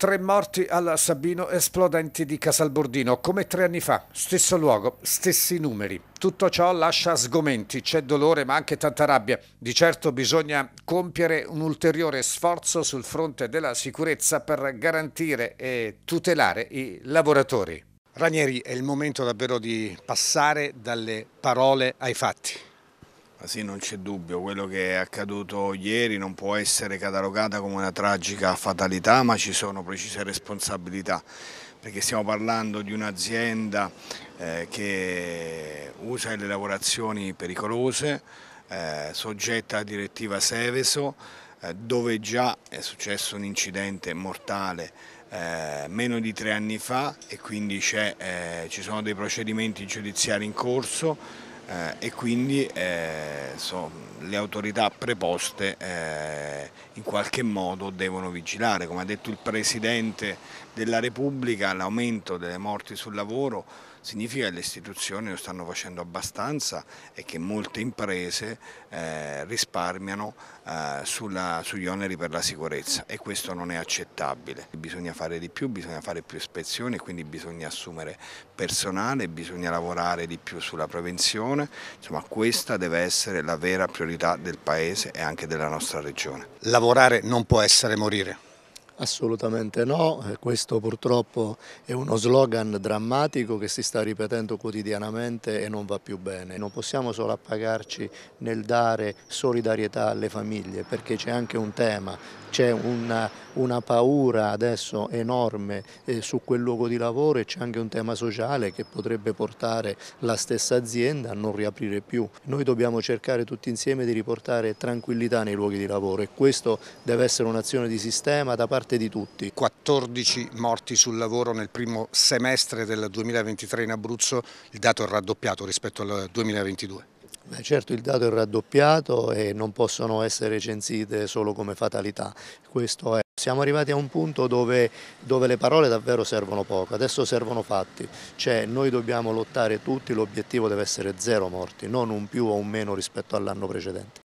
Tre morti al Sabino esplodenti di Casalbordino, come tre anni fa, stesso luogo, stessi numeri. Tutto ciò lascia sgomenti, c'è dolore ma anche tanta rabbia. Di certo bisogna compiere un ulteriore sforzo sul fronte della sicurezza per garantire e tutelare i lavoratori. Ranieri, è il momento davvero di passare dalle parole ai fatti. Ma sì, non c'è dubbio, quello che è accaduto ieri non può essere catalogata come una tragica fatalità, ma ci sono precise responsabilità, perché stiamo parlando di un'azienda eh, che usa le lavorazioni pericolose, eh, soggetta a direttiva Seveso, eh, dove già è successo un incidente mortale eh, meno di tre anni fa e quindi eh, ci sono dei procedimenti giudiziari in corso eh, e quindi eh, so, le autorità preposte eh, in qualche modo devono vigilare. Come ha detto il Presidente della Repubblica, l'aumento delle morti sul lavoro significa che le istituzioni non stanno facendo abbastanza e che molte imprese eh, risparmiano eh, sulla, sugli oneri per la sicurezza e questo non è accettabile. Bisogna fare di più, bisogna fare più ispezioni, quindi bisogna assumere personale, bisogna lavorare di più sulla prevenzione regione, insomma questa deve essere la vera priorità del Paese e anche della nostra regione. Lavorare non può essere morire. Assolutamente no, eh, questo purtroppo è uno slogan drammatico che si sta ripetendo quotidianamente e non va più bene. Non possiamo solo appagarci nel dare solidarietà alle famiglie perché c'è anche un tema, c'è una, una, paura adesso enorme eh, su quel luogo di lavoro e c'è anche un tema sociale che potrebbe portare la stessa azienda a non riaprire più. Noi dobbiamo cercare tutti insieme di riportare tranquillità nei luoghi di lavoro e questo deve essere un'azione di sistema da parte parte di tutti. 14 morti sul lavoro nel primo semestre del 2023 in Abruzzo, il dato è raddoppiato rispetto al 2022. Certo il dato è raddoppiato e non possono essere censite solo come fatalità, questo è. Siamo arrivati a un punto dove, dove, le parole davvero servono poco, adesso servono fatti, cioè noi dobbiamo lottare tutti, l'obiettivo deve essere zero morti, non un più o un meno rispetto all'anno precedente.